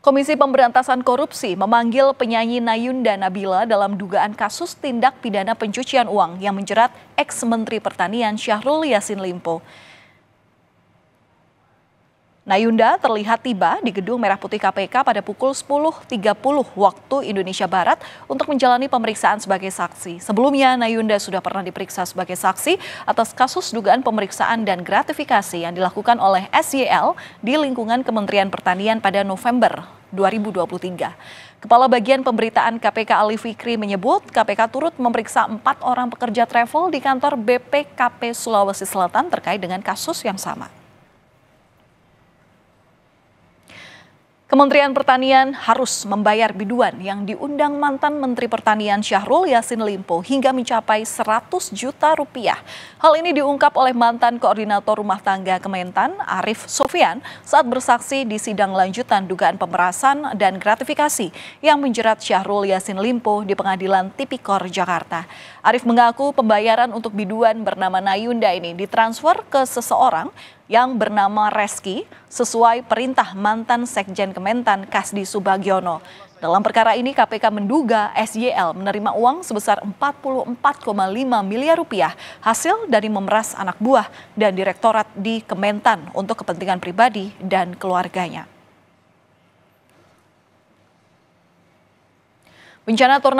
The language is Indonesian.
Komisi Pemberantasan Korupsi memanggil penyanyi Nayunda Nabila dalam dugaan kasus tindak pidana pencucian uang yang menjerat ex-Menteri Pertanian Syahrul Yassin Limpo. Nayunda terlihat tiba di gedung Merah Putih KPK pada pukul 10.30 waktu Indonesia Barat untuk menjalani pemeriksaan sebagai saksi. Sebelumnya Nayunda sudah pernah diperiksa sebagai saksi atas kasus dugaan pemeriksaan dan gratifikasi yang dilakukan oleh SYL di lingkungan Kementerian Pertanian pada November 2023. Kepala Bagian Pemberitaan KPK Ali Fikri menyebut KPK turut memeriksa empat orang pekerja travel di kantor BPKP Sulawesi Selatan terkait dengan kasus yang sama. Kementerian Pertanian harus membayar biduan yang diundang mantan Menteri Pertanian Syahrul Yasin Limpo hingga mencapai 100 juta rupiah. Hal ini diungkap oleh mantan Koordinator Rumah Tangga Kementan Arif Sofian saat bersaksi di sidang lanjutan dugaan pemerasan dan gratifikasi yang menjerat Syahrul Yasin Limpo di Pengadilan Tipikor Jakarta. Arif mengaku pembayaran untuk biduan bernama Nayunda ini ditransfer ke seseorang yang bernama Reski sesuai perintah mantan Sekjen Kementan Kasdi Subagiono. Dalam perkara ini KPK menduga SYL menerima uang sebesar 44,5 miliar rupiah hasil dari memeras anak buah dan direktorat di Kementan untuk kepentingan pribadi dan keluarganya. Bencana tornado